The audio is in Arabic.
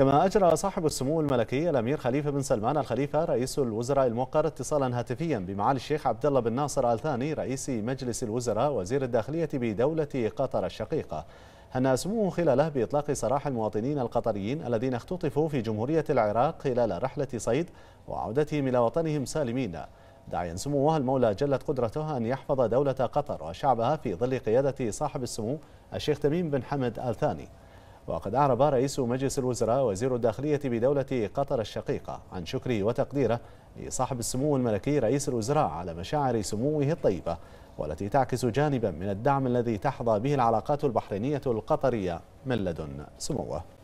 كما أجرى صاحب السمو الملكي الأمير خليفة بن سلمان الخليفة رئيس الوزراء الموقر اتصالا هاتفيا بمعالي الشيخ عبد الله بن ناصر آل ثاني رئيس مجلس الوزراء وزير الداخلية بدولة قطر الشقيقة هنأ سموه خلاله بإطلاق سراح المواطنين القطريين الذين اختطفوا في جمهورية العراق خلال رحلة صيد وعودتهم إلى وطنهم سالمين داعيا سموه المولى جلت قدرته أن يحفظ دولة قطر وشعبها في ظل قيادة صاحب السمو الشيخ تميم بن حمد آل ثاني وقد أعرب رئيس مجلس الوزراء وزير الداخلية بدولة قطر الشقيقة عن شكره وتقديره لصاحب السمو الملكي رئيس الوزراء على مشاعر سموه الطيبة والتي تعكس جانبا من الدعم الذي تحظى به العلاقات البحرينية القطرية من لدن سموه